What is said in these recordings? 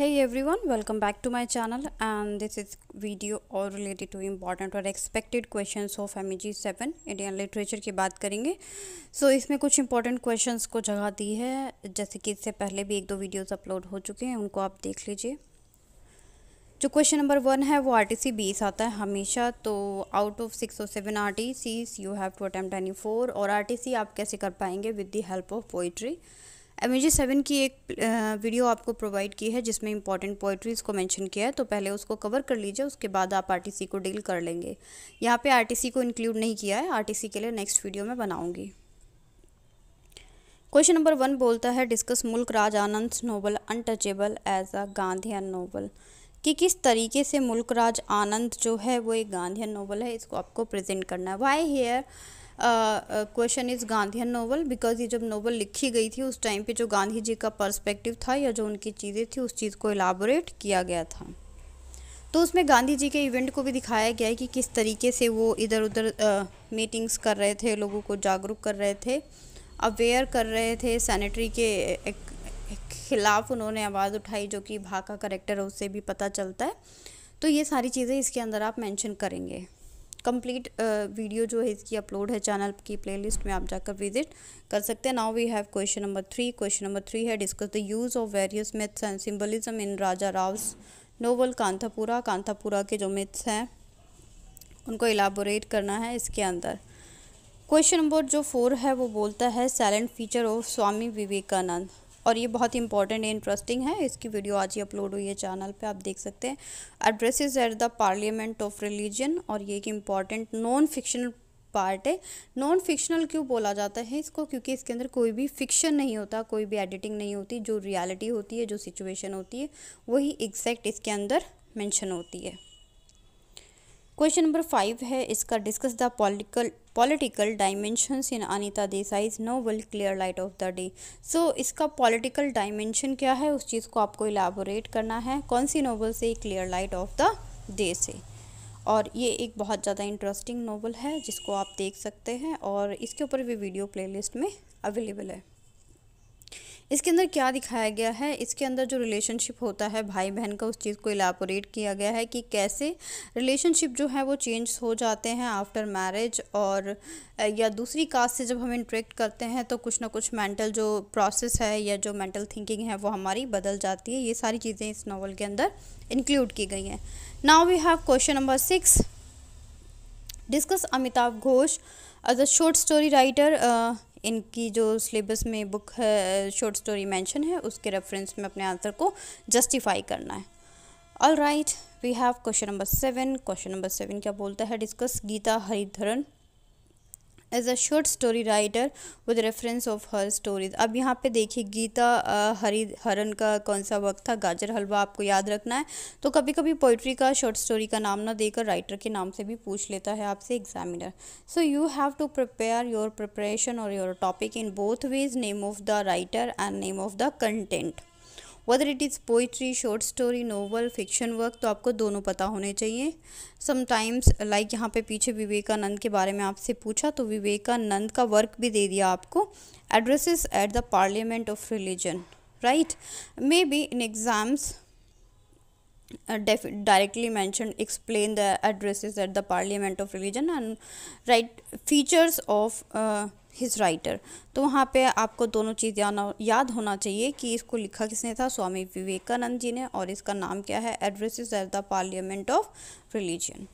है everyone welcome back to my channel and this is video और related to important और expected question of M G seven Indian literature की बात करेंगे so इसमें कुछ इंपॉर्टेंट क्वेश्चन को जगह दी है जैसे कि इससे पहले भी एक दो वीडियोज अपलोड हो चुके हैं उनको आप देख लीजिए जो क्वेश्चन नंबर वन है वो आर टी सी बीस आता है हमेशा तो आउट ऑफ सिक्स और seven R T Cs you have to attempt any four और आर टी सी आप कैसे कर पाएंगे with the help of poetry G seven की एक वीडियो आपको प्रोवाइड की है जिसमें इंपॉर्टेंट पोइट्रीज़ को मेंशन किया है तो पहले उसको कवर कर लीजिए उसके बाद आप आरटीसी को डील कर लेंगे यहाँ पे आरटीसी को इंक्लूड नहीं किया है आरटीसी के लिए नेक्स्ट वीडियो में बनाऊँगी क्वेश्चन नंबर वन बोलता है discuss Mulk Raj Anand novel untouchable as a Gandhian novel कि किस तरीके से मुल्क राज आनंद जो है वो एक गांधीन नोबल है इसको आपको प्रजेंट करना है why here question is Gandhi novel because ये जब नोवल लिखी गई थी उस टाइम पे जो गांधी जी का पर्सपेक्टिव था या जो उनकी चीज़ें थी उस चीज़ को एलाबोरेट किया गया था तो उसमें गांधी जी के इवेंट को भी दिखाया गया है कि किस तरीके से वो इधर उधर मीटिंग्स कर रहे थे लोगों को जागरूक कर रहे थे अवेयर कर रहे थे सैनिटरी के एक, एक खिलाफ उन्होंने आवाज़ उठाई जो कि भाका करेक्टर है उससे भी पता चलता है तो ये सारी चीज़ें इसके अंदर आप मेंशन करेंगे कंप्लीट वीडियो uh, जो है इसकी अपलोड है चैनल की प्लेलिस्ट में आप जाकर विजिट कर सकते हैं now we have question number three question number three है discuss the use of various myths and symbolism in Raja Rao's novel Kanthapura Kanthapura के जो मिथ्स हैं उनको इलाबोरेट करना है इसके अंदर क्वेश्चन नंबर जो फोर है वो बोलता है salient feature of Swami Vivekananda और ये बहुत इंपॉर्टेंट एंड इंटरेस्टिंग है इसकी वीडियो आज ही अपलोड हुई है चैनल पे आप देख सकते हैं is at the parliament of religion और ये एक इम्पॉर्टेंट नॉन फिक्शनल पार्ट है नॉन फिक्शनल क्यों बोला जाता है इसको क्योंकि इसके अंदर कोई भी फिक्शन नहीं होता कोई भी एडिटिंग नहीं होती जो रियालिटी होती है जो सिचुएशन होती है वही एग्जैक्ट इसके अंदर मैंशन होती है क्वेश्चन नंबर फाइव है इसका discuss the political political dimensions in Anita novel clear light of the day so इसका पॉलिटिकल डायमेंशन क्या है उस चीज़ को आपको इलाबोरेट करना है कौन सी नोवेल से clear light of the day से और ये एक बहुत ज़्यादा इंटरेस्टिंग नोवेल है जिसको आप देख सकते हैं और इसके ऊपर भी वीडियो प्लेलिस्ट में अवेलेबल है इसके अंदर क्या दिखाया गया है इसके अंदर जो रिलेशनशिप होता है भाई बहन का उस चीज़ को इलाबोरेट किया गया है कि कैसे रिलेशनशिप जो है वो चेंज हो जाते हैं आफ्टर मैरिज और या दूसरी कास्ट से जब हम इंटरेक्ट करते हैं तो कुछ ना कुछ मेंटल जो प्रोसेस है या जो मेंटल थिंकिंग है वो हमारी बदल जाती है ये सारी चीज़ें इस नावल के अंदर इंक्लूड की गई हैं now we have question number six discuss Amitav Ghosh as a short story writer uh, इनकी जो सिलेबस में बुक है शॉर्ट स्टोरी मेंशन है उसके रेफरेंस में अपने आंसर को जस्टिफाई करना है all right we have question number seven question number seven क्या बोलता है discuss Githa Hariharan as a short story writer with reference of her stories अब यहाँ पे देखिए गीता हरी हरन का कौन सा वक्त था गाजर हलवा आपको याद रखना है तो कभी कभी पोइट्री का शॉर्ट स्टोरी का नाम ना देकर राइटर के नाम से भी पूछ लेता है आपसे examiner so you have to prepare your preparation और your topic in both ways name of the writer and name of the content whether it is poetry short story novel fiction work तो आपको दोनों पता होने चाहिए sometimes like यहाँ पे पीछे विवेकानंद के बारे में आपसे पूछा तो विवेकानंद का वर्क भी दे दिया आपको addresses at the parliament of religion right may be in exams directly mention explain the the at the parliament of religion and right features of his writer तो वहाँ पे आपको दोनों चीज़ याद होना चाहिए कि इसको लिखा किसने था स्वामी विवेकानंद जी ने और इसका नाम क्या है address at the parliament of religion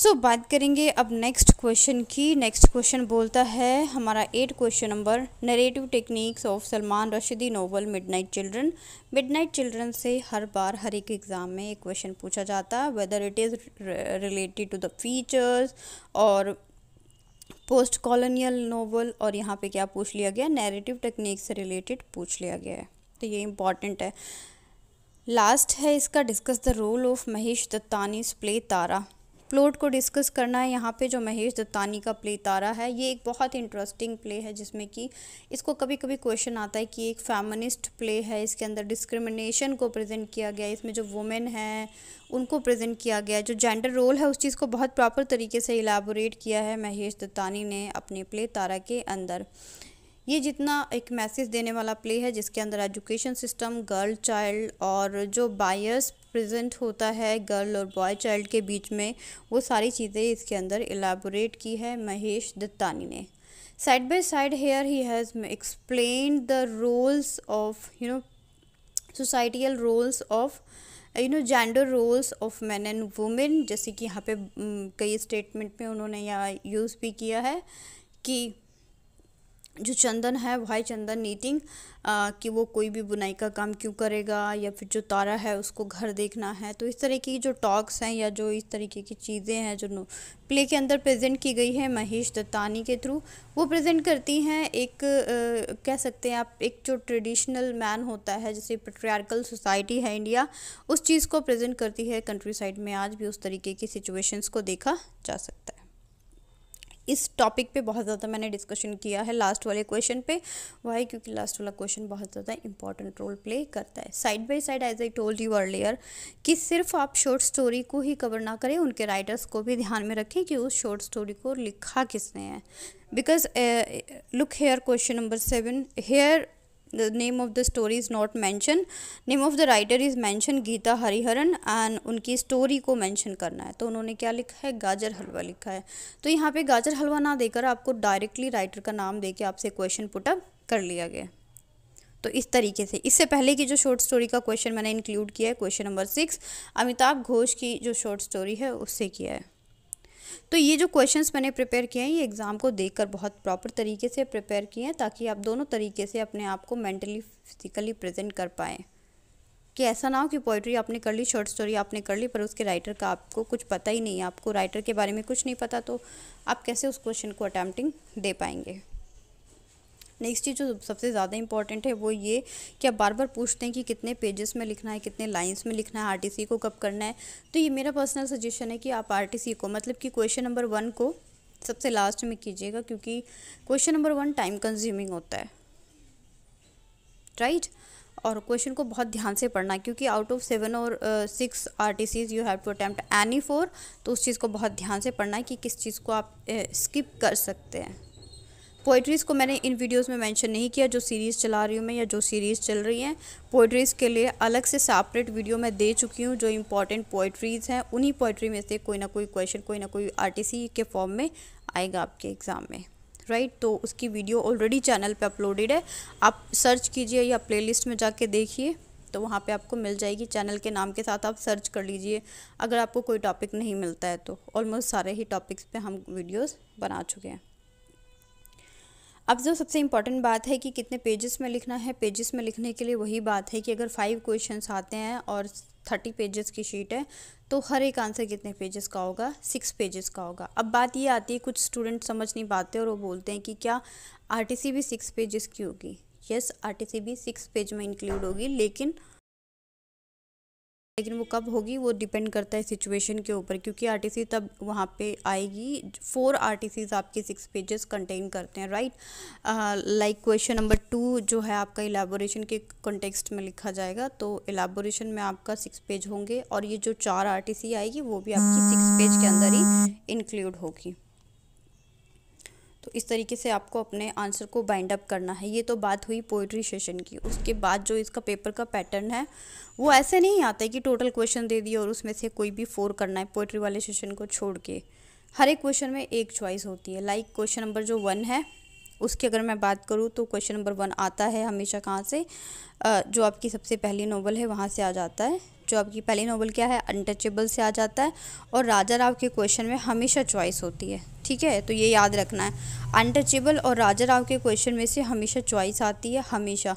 so बात करेंगे अब नेक्स्ट क्वेश्चन की नेक्स्ट क्वेश्चन बोलता है हमारा eight question number narrative techniques of Salman Rushdie novel night children midnight children से हर बार हर एक एग्ज़ाम में एक क्वेश्चन पूछा जाता है whether it is related to the features और पोस्ट कॉलोनियल नोवल और यहाँ पे क्या पूछ लिया गया नैरेटिव टेक्निक से रिलेटेड पूछ लिया गया है तो ये इम्पॉर्टेंट है लास्ट है इसका discuss the role of Mahesh Dattani play Tara plot को डिस्कस करना है यहाँ पे जो महेश दत्तानी का प्ले तारा है ये एक बहुत इंटरेस्टिंग प्ले है जिसमें कि इसको कभी कभी क्वेश्चन आता है कि एक फैमनिस्ट प्ले है इसके अंदर डिस्क्रिमिनेशन को प्रेजेंट किया गया इसमें जो वुमेन है उनको प्रेजेंट किया गया जो जेंडर रोल है उस चीज़ को बहुत प्रॉपर तरीके से इलाबोरेट किया है महेश दत्तानी ने अपने प्ले तारा के अंदर ये जितना एक मैसेज देने वाला प्ले है जिसके अंदर एजुकेशन सिस्टम गर्ल चाइल्ड और जो बायर्स प्रेजेंट होता है गर्ल और बॉय चाइल्ड के बीच में वो सारी चीज़ें इसके अंदर एलाबोरेट की है महेश दत्तानी ने side by side here he has explain the roles of you know societal roles of you know gender roles of man and women जैसे कि यहाँ पे कई स्टेटमेंट में उन्होंने यहाँ यूज़ भी किया है कि जो चंदन है भाई चंदन नीटिंग कि वो कोई भी बुनाई का काम क्यों करेगा या फिर जो तारा है उसको घर देखना है तो इस तरीके की जो टॉक्स हैं या जो इस तरीके की चीज़ें हैं जो प्ले के अंदर प्रेजेंट की गई है महेश दत्तानी के थ्रू वो प्रेजेंट करती हैं एक आ, कह सकते हैं आप एक जो ट्रेडिशनल मैन होता है जैसे पेट्रियारिकल सोसाइटी है इंडिया उस चीज़ को प्रेजेंट करती है कंट्री साइड में आज भी उस तरीके की सिचुएशंस को देखा जा सकता है इस टॉपिक पे बहुत ज़्यादा मैंने डिस्कशन किया है लास्ट वाले क्वेश्चन पे वाई क्योंकि लास्ट वाला क्वेश्चन बहुत ज़्यादा इंपॉर्टेंट रोल प्ले करता है side by side as I told you earlier कि सिर्फ आप शॉर्ट स्टोरी को ही कवर ना करें उनके राइटर्स को भी ध्यान में रखें कि उस शॉर्ट स्टोरी को लिखा किसने है because look here question number seven here the name of the story is not mentioned name of the writer is mentioned geeta hariharan and unki story ko mention karna करना है तो उन्होंने क्या लिखा है गाजर हलवा लिखा है तो यहाँ पे गाजर हलवा ना देकर आपको डायरेक्टली राइटर का नाम देके question put up kar liya gaya तो इस तरीके से इससे पहले की जो शॉर्ट स्टोरी का क्वेश्चन मैंने इंक्लूड किया है question number six Amitav Ghosh की जो शॉर्ट स्टोरी है उससे किया है तो ये जो क्वेश्चंस मैंने प्रिपेयर किए हैं ये एग्ज़ाम को देखकर बहुत प्रॉपर तरीके से प्रिपेयर किए हैं ताकि आप दोनों तरीके से अपने आप को मेंटली फिजिकली प्रेजेंट कर पाएँ कि ऐसा ना हो कि पोइट्री आपने कर ली शॉर्ट स्टोरी आपने कर ली पर उसके राइटर का आपको कुछ पता ही नहीं है आपको राइटर के बारे में कुछ नहीं पता तो आप कैसे उस क्वेश्चन को अटैम्प्टिंग दे पाएंगे नेक्स्ट चीज़ जो सबसे ज़्यादा इंपॉर्टेंट है वो ये कि आप बार बार पूछते हैं कि कितने पेजेस में लिखना है कितने लाइन्स में लिखना है आरटीसी को कब करना है तो ये मेरा पर्सनल सजेशन है कि आप आरटीसी को मतलब कि क्वेश्चन नंबर वन को सबसे लास्ट में कीजिएगा क्योंकि question number one time consuming होता है राइट right? और क्वेश्चन को बहुत ध्यान से पढ़ना है क्योंकि आउट ऑफ सेवन और six R T Cs you have to attempt any four तो उस चीज़ को बहुत ध्यान से पढ़ना है कि किस चीज़ को आप स्किप uh, कर सकते हैं पोइट्रीज़ को मैंने इन वीडियोस में मेंशन नहीं किया जो सीरीज़ चला रही हूँ मैं या जो सीरीज़ चल रही हैं पोइट्रीज़ के लिए अलग से सेपरेट वीडियो मैं दे चुकी हूँ जो इंपॉर्टेंट पोइट्रीज़ हैं उन्हीं पोइट्री में से कोई ना कोई क्वेश्चन कोई ना कोई आरटीसी के फॉर्म में आएगा आपके एग्ज़ाम में राइट तो उसकी वीडियो ऑलरेडी चैनल पर अपलोडेड है आप सर्च कीजिए या प्ले में जा देखिए तो वहाँ पे आपको मिल जाएगी चैनल के नाम के साथ आप सर्च कर लीजिए अगर आपको कोई टॉपिक नहीं मिलता है तो ऑलमोस्ट सारे ही टॉपिक्स पे हम वीडियोस बना चुके हैं अब जो सबसे इम्पॉर्टेंट बात है कि कितने पेजेस में लिखना है पेजेस में लिखने के लिए वही बात है कि अगर फाइव क्वेश्चंस आते हैं और थर्टी पेजेस की शीट है तो हर एक आंसर कितने पेजेस का होगा सिक्स पेजेस का होगा अब बात ये आती है कुछ स्टूडेंट समझ नहीं पाते और वो बोलते हैं कि क्या आर भी सिक्स पेजेस की होगी यस आर भी सिक्स पेज में इंक्लूड होगी लेकिन लेकिन वो कब होगी वो डिपेंड करता है सिचुएशन के ऊपर क्योंकि आर तब वहाँ पे आएगी फोर आर आपके सिक्स पेजेस कंटेन करते हैं right like question number two जो है आपका एलाबोरेशन के कॉन्टेक्स्ट में लिखा जाएगा तो एलाबोरेशन में आपका सिक्स पेज होंगे और ये जो चार आर आएगी वो भी आपकी सिक्स पेज के अंदर ही इंक्लूड hmm. होगी तो इस तरीके से आपको अपने आंसर को बाइंड अप करना है ये तो बात हुई पोइट्री सेशन की उसके बाद जो इसका पेपर का पैटर्न है वो ऐसे नहीं आता है कि टोटल क्वेश्चन दे दिए और उसमें से कोई भी फोर करना है पोइट्री वाले सेशन को छोड़ के हर एक क्वेश्चन में एक चॉइस होती है लाइक क्वेश्चन नंबर जो वन है उसकी अगर मैं बात करूँ तो क्वेश्चन नंबर वन आता है हमेशा कहाँ से जो आपकी सबसे पहली नोवल है वहाँ से आ जाता है जो आपकी पहली नोवल क्या है अनटचेबल से आ जाता है और राजा राव के क्वेश्चन में हमेशा चॉइस होती है ठीक है तो ये याद रखना है अनटचेबल और राजा राव के क्वेश्चन में से हमेशा चॉइस आती है हमेशा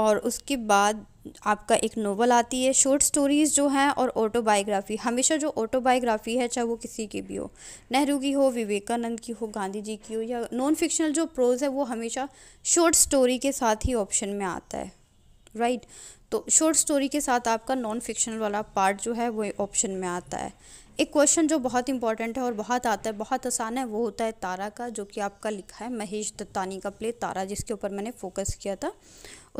और उसके बाद आपका एक नोवेल आती है शॉर्ट स्टोरीज़ जो हैं और ऑटोबायोग्राफी हमेशा जो ऑटोबायोग्राफी है चाहे वो किसी की भी हो नेहरू की हो विवेकानंद की हो गांधी जी की हो या नॉन फिक्शनल जो प्रोज है वो हमेशा शॉर्ट स्टोरी के साथ ही ऑप्शन में आता है राइट right? तो शॉर्ट स्टोरी के साथ आपका नॉन फिक्शनल वाला पार्ट जो है वो ऑप्शन में आता है एक क्वेश्चन जो बहुत इंपॉर्टेंट है और बहुत आता है बहुत आसान है वो होता है तारा का जो कि आपका लिखा है महेश दत्तानी का प्ले तारा जिसके ऊपर मैंने फोकस किया था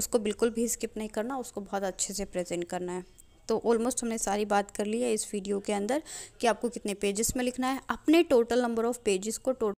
उसको बिल्कुल भी स्किप नहीं करना उसको बहुत अच्छे से प्रेजेंट करना है तो ऑलमोस्ट हमने सारी बात कर ली है इस वीडियो के अंदर कि आपको कितने पेजेस में लिखना है अपने टोटल नंबर ऑफ़ पेजेस को टोटल